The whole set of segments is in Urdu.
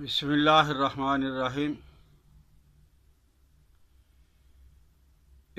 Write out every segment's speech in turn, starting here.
بسم اللہ الرحمن الرحیم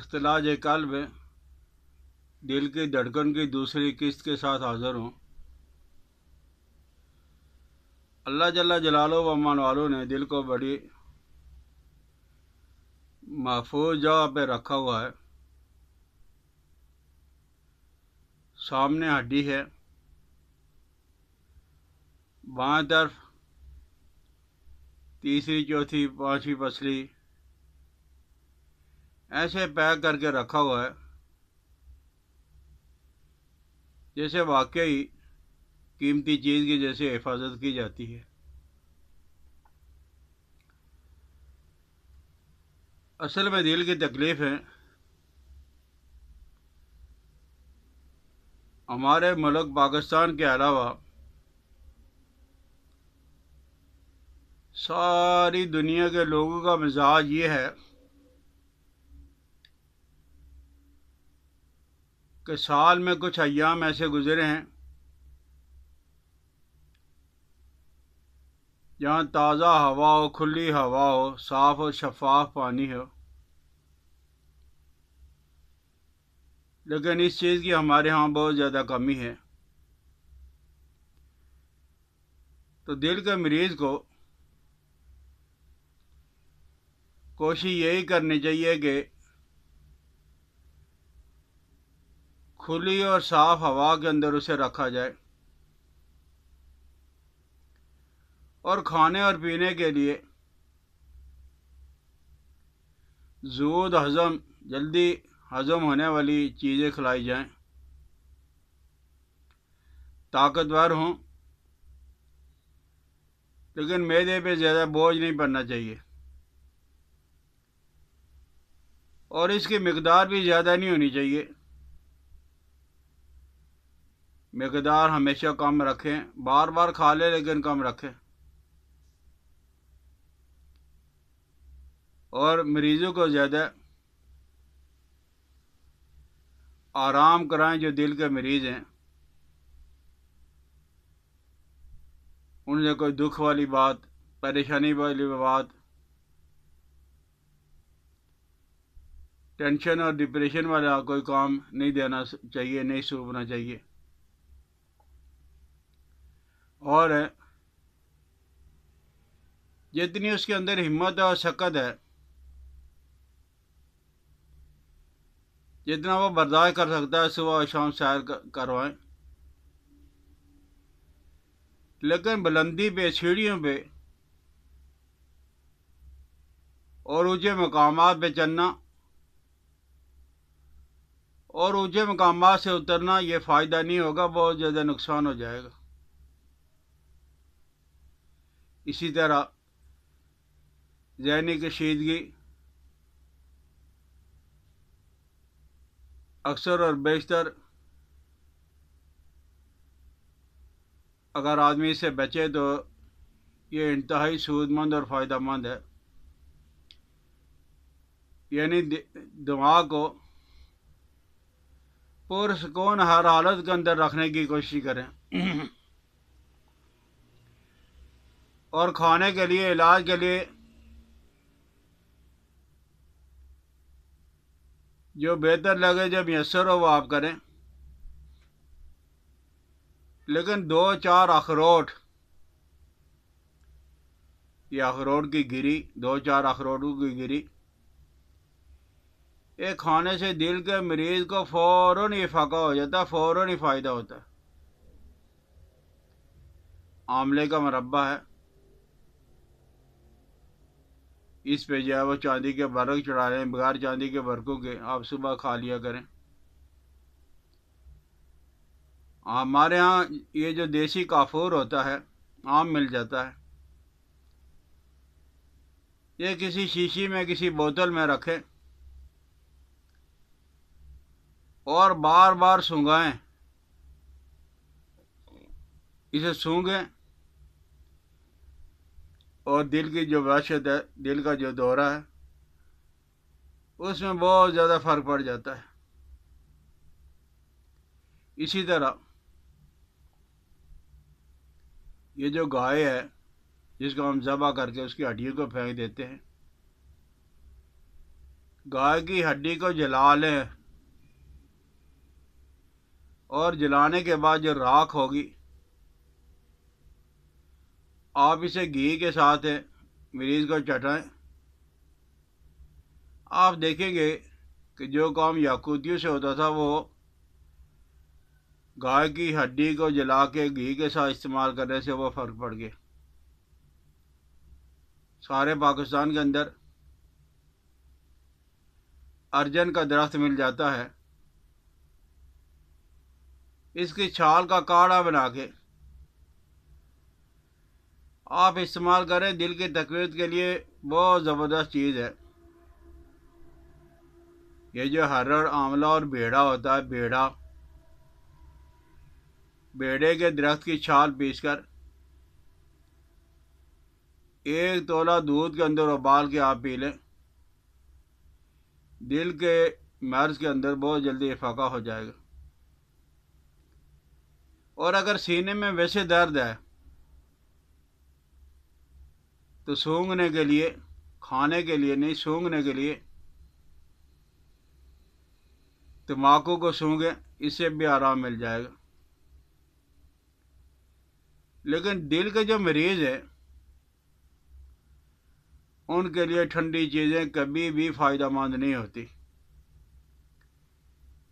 اختلاج قلب دل کی دھڑکن کی دوسری قسط کے ساتھ حاضر ہوں اللہ جلّہ جلال امان والوں نے دل کو بڑی محفوظ جگہ پہ رکھا ہوا ہے سامنے ہڈی ہے بائیں طرف تیسری چوتھی پانچویں پسلی ایسے پیک کر کے رکھا ہوا ہے جیسے واقعی قیمتی چیز کی جیسے حفاظت کی جاتی ہے اصل میں دل کی تکلیف ہے ہمارے ملک پاکستان کے علاوہ ساری دنیا کے لوگوں کا مزاج یہ ہے کہ سال میں کچھ ایام ایسے گزرے ہیں جہاں تازہ ہوا ہو کھلی ہوا ہو صاف اور شفاف پانی ہو لیکن اس چیز کی ہمارے ہاں بہت زیادہ کمی ہے تو دل کے مریض کو کوشش یہی کرنی چاہیے کہ کھلی اور صاف ہوا کے اندر اسے رکھا جائے اور کھانے اور پینے کے لیے زود ہضم جلدی ہضم ہونے والی چیزیں کھلائی جائیں طاقتور ہوں لیکن میدے پہ زیادہ بوجھ نہیں پڑنا چاہیے اور اس کی مقدار بھی زیادہ نہیں ہونی چاہیے مقدار ہمیشہ کم رکھیں بار بار کھا لیں لیکن کم رکھیں اور مریضوں کو زیادہ آرام کرائیں جو دل کے مریض ہیں ان سے کوئی دکھ والی بات پریشانی والی بات ٹینشن اور ڈپریشن والا کوئی کام نہیں دینا چاہیے نہیں سوکھنا چاہیے اور جتنی اس کے اندر ہمت اور شکت ہے جتنا وہ برداشت کر سکتا ہے صبح اور شام سیر کروائیں لیکن بلندی پہ سیڑھیوں پہ اور اونچے مقامات پہ چلنا اور اونچے مقامات سے اترنا یہ فائدہ نہیں ہوگا بہت زیادہ نقصان ہو جائے گا اسی طرح ذہنی کشیدگی اکثر اور بیشتر اگر آدمی سے بچے تو یہ انتہائی سود مند اور فائدہ مند ہے یعنی دماغ کو پرسکون ہر حالت کے اندر رکھنے کی کوشش کریں اور کھانے کے لیے علاج کے لیے جو بہتر لگے جو میسر ہو وہ آپ کریں لیکن دو چار اخروٹ یہ اخروٹ کی گری دو چار اخروٹوں کی گری یہ کھانے سے دل کے مریض کو فوراً فاقا ہو جاتا ہے فوراً ہی فائدہ ہوتا ہے آملے کا مربع ہے اس پہ جائے وہ چاندی کے برق چڑھا لیں بغیر چاندی کے برقوں کے آپ صبح کھا لیا کریں ہمارے ہاں یہ جو دیسی کافور ہوتا ہے آم مل جاتا ہے یہ کسی شیشی میں کسی بوتل میں رکھیں اور بار بار سونگائیں اسے سونگیں اور دل کی جو وحشت ہے دل کا جو دورہ ہے اس میں بہت زیادہ فرق پڑ جاتا ہے اسی طرح یہ جو گائے ہے جس کو ہم ذبح کر کے اس کی ہڈیوں کو پھینک دیتے ہیں گائے کی ہڈی کو جلا لیں اور جلانے کے بعد جو راکھ ہوگی آپ اسے گھی کے ساتھ مریض کو چٹائیں آپ دیکھیں گے کہ جو کام یاقوتیوں سے ہوتا تھا وہ گائے کی ہڈی کو جلا کے گھی کے ساتھ استعمال کرنے سے وہ فرق پڑ گیا سارے پاکستان کے اندر ارجن کا درخت مل جاتا ہے اس کی چھال کا کاڑھا بنا کے آپ استعمال کریں دل کی تقویت کے لیے بہت زبردست چیز ہے یہ جو ہرڑ آملہ اور بیڑا ہوتا ہے بیڑا بیڑے کے درخت کی چھال پیس کر ایک تولا دودھ کے اندر ابال کے آپ پی لیں دل کے مرض کے اندر بہت جلدی افاقہ ہو جائے گا اور اگر سینے میں ویسے درد ہے تو سونگنے کے لیے کھانے کے لیے نہیں سونگنے کے لیے تمباکو کو سونگیں اس سے بھی آرام مل جائے گا لیکن دل کے جو مریض ہے ان کے لیے ٹھنڈی چیزیں کبھی بھی فائدہ مند نہیں ہوتی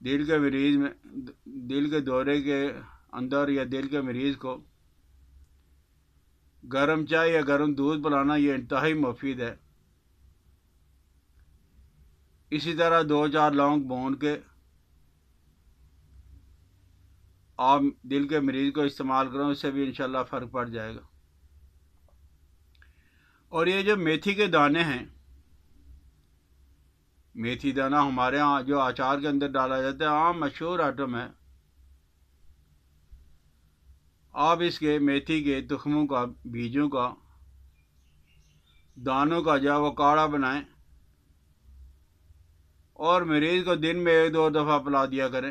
دل کے مریض میں دل کے دورے کے اندر یا دل کے مریض کو گرم چائے یا گرم دودھ بنانا یہ انتہائی مفید ہے اسی طرح دو چار لونگ بون کے آپ دل کے مریض کو استعمال کرو اس سے بھی انشاءاللہ فرق پڑ جائے گا اور یہ جو میتھی کے دانے ہیں میتھی دانہ ہمارے ہاں جو آچار کے اندر ڈالا جاتا ہے عام مشہور آئٹم ہے آپ اس کے میتھی کے تخموں کا بیجوں کا دانوں کا جا وہ کاڑھا بنائیں اور مریض کو دن میں ایک دو دفعہ پلا دیا کریں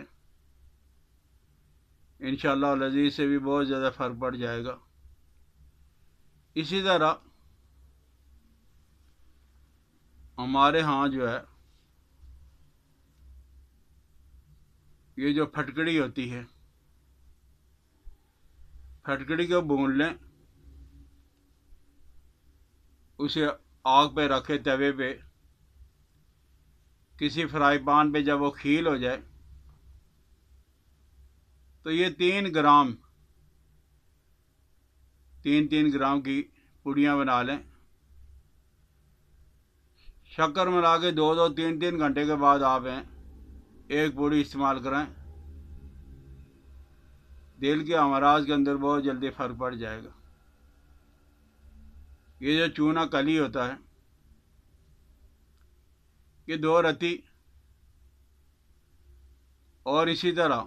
انشاءاللہ اللہ لذیذ سے بھی بہت زیادہ فرق پڑ جائے گا اسی طرح ہمارے ہاں جو ہے یہ جو پھٹکڑی ہوتی ہے پھٹکڑی کو بھون لیں اسے آگ پہ رکھے توے پہ کسی فرائی پان پہ جب وہ کھیل ہو جائے تو یہ تین گرام تین تین گرام کی پوڑیاں بنا لیں شکر ملا کے دو دو تین تین گھنٹے کے بعد آپ ہیں ایک پوڑی استعمال کریں دل کے امراض کے اندر بہت جلدی فرق پڑ جائے گا یہ جو چونا کلی ہوتا ہے یہ دو رتی اور اسی طرح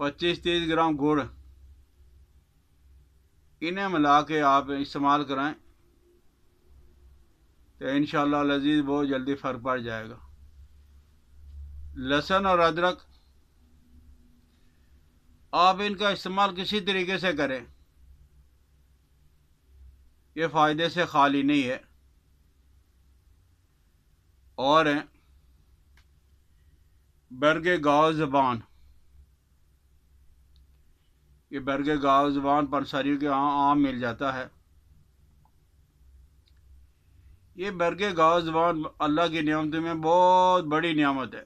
پچیس تیس گرام گڑ انہیں ملا کے آپ استعمال کرائیں تو انشاءاللہ شاء اللہ لذیذ بہت جلدی فرق پڑ جائے گا لہسن اور ادرک آپ ان کا استعمال کسی طریقے سے کریں یہ فائدے سے خالی نہیں ہے اور برگ گاؤ زبان یہ برگ گاؤ زبان پر کے ہاں عام مل جاتا ہے یہ برگ گاؤ زبان اللہ کی نعمت میں بہت بڑی نعمت ہے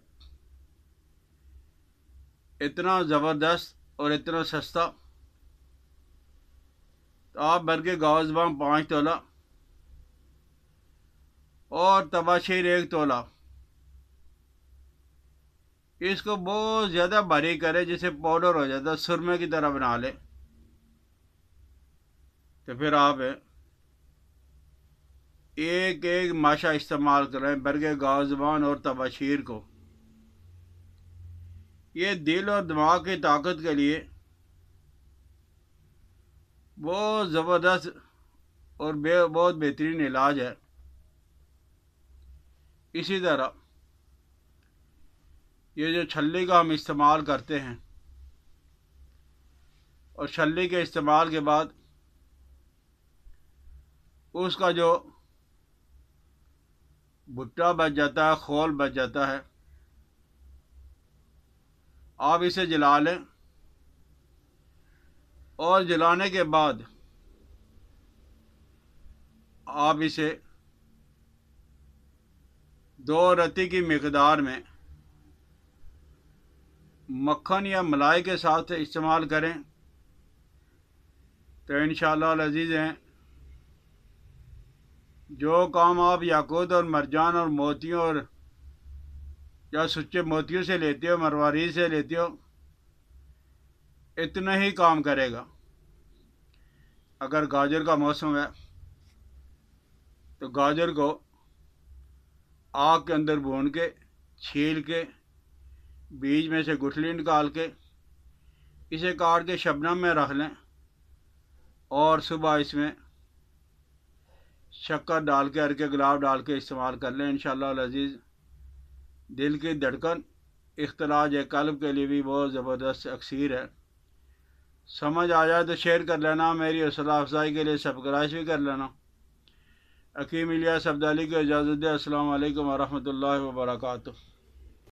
اتنا زبردست اور اتنا سستا تو آپ کے گاؤ زبان پانچ تولا اور تباشیر ایک تولہ اس کو بہت زیادہ بھری کرے جسے پاؤڈر ہو جاتا ہے سرمے کی طرح بنا لے تو پھر آپ ایک ایک ماشا استعمال کریں برگے گاؤ زبان اور تباشیر کو یہ دل اور دماغ کی طاقت کے لیے بہت زبردست اور بے بہت بہترین علاج ہے اسی طرح یہ جو چھلی کا ہم استعمال کرتے ہیں اور چھلی کے استعمال کے بعد اس کا جو بھٹا بچ جاتا ہے خول بچ جاتا ہے آپ اسے جلا لیں اور جلانے کے بعد آپ اسے دو رتی کی مقدار میں مکھن یا ملائی کے ساتھ استعمال کریں تو انشاءاللہ العزیز ہیں جو کام آپ یاقوت اور مرجان اور موتیوں اور یا سچے موتیوں سے لیتے ہو مرواری سے لیتے ہو اتنا ہی کام کرے گا اگر گاجر کا موسم ہے تو گاجر کو آگ کے اندر بھون کے چھیل کے بیج میں سے گٹھلی نکال کے اسے کاٹ کے شبنم میں رکھ لیں اور صبح اس میں شکر ڈال کے ہر کے گلاب ڈال کے استعمال کر لیں انشاءاللہ العزیز دل کی دھڑکن اختلاج قلب کے لیے بھی بہت زبردست اکثیر ہے سمجھ آ جائے تو شیئر کر لینا میری حوصلہ افزائی کے لیے سب بھی کر لینا عقیم علیہ عبدالی کو اجازت السلام علیکم ورحمۃ اللہ وبرکاتہ